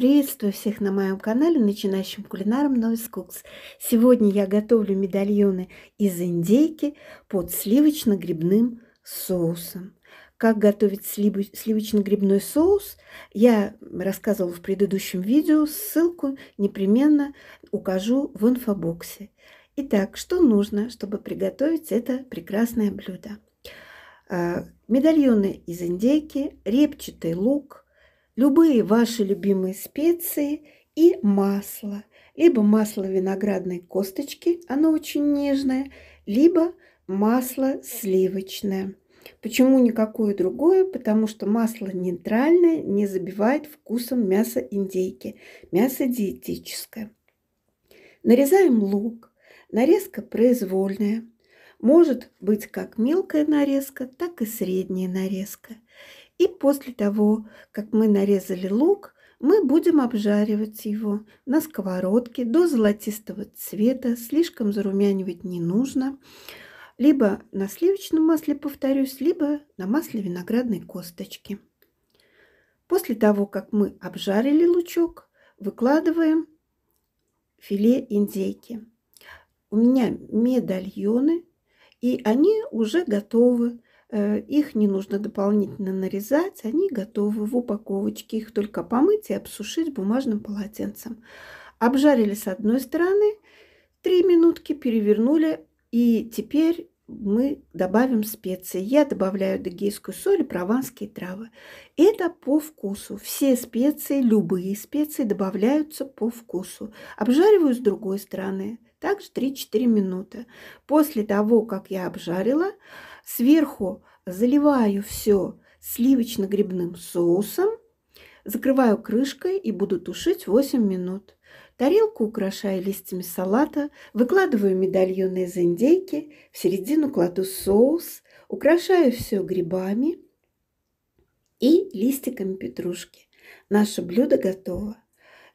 Приветствую всех на моем канале начинающим кулинаром Noise Cooks. Сегодня я готовлю медальоны из индейки под сливочно-грибным соусом. Как готовить сливочно-грибной соус, я рассказывала в предыдущем видео. Ссылку непременно укажу в инфобоксе. Итак, что нужно, чтобы приготовить это прекрасное блюдо? А, медальоны из индейки, репчатый лук – любые ваши любимые специи и масло. Либо масло виноградной косточки, оно очень нежное, либо масло сливочное. Почему никакое другое? Потому что масло нейтральное не забивает вкусом мяса индейки, мясо диетическое. Нарезаем лук. Нарезка произвольная. Может быть как мелкая нарезка, так и средняя нарезка. И после того, как мы нарезали лук, мы будем обжаривать его на сковородке до золотистого цвета. Слишком зарумянивать не нужно. Либо на сливочном масле, повторюсь, либо на масле виноградной косточки. После того, как мы обжарили лучок, выкладываем филе индейки. У меня медальоны, и они уже готовы. Э, их не нужно дополнительно нарезать, они готовы в упаковочке. Их только помыть и обсушить бумажным полотенцем. Обжарили с одной стороны, 3 минутки перевернули, и теперь мы добавим специи. Я добавляю дегейскую соль и прованские травы. Это по вкусу. Все специи, любые специи добавляются по вкусу. Обжариваю с другой стороны. Также 3-4 минуты. После того, как я обжарила, Сверху заливаю все сливочно-грибным соусом, закрываю крышкой и буду тушить 8 минут. Тарелку украшаю листьями салата, выкладываю медальоны из индейки, в середину кладу соус, украшаю все грибами и листиками петрушки. Наше блюдо готово.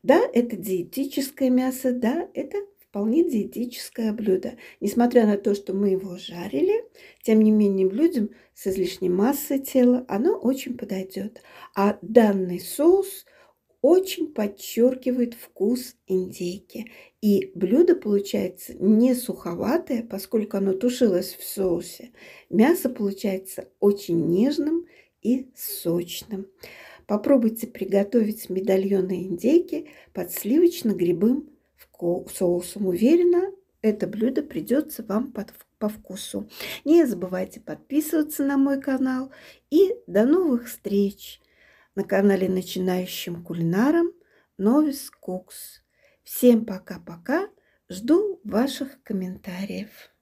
Да, это диетическое мясо, да, это вполне диетическое блюдо. Несмотря на то, что мы его жарили, тем не менее людям с излишней массой тела оно очень подойдет. А данный соус очень подчеркивает вкус индейки. И блюдо получается не суховатое, поскольку оно тушилось в соусе. Мясо получается очень нежным и сочным. Попробуйте приготовить медальоны индейки под сливочно-грибым соусом. Уверена, это блюдо придется вам под, по вкусу. Не забывайте подписываться на мой канал. И до новых встреч на канале начинающим кулинарам Новис Кукс. Всем пока-пока. Жду ваших комментариев.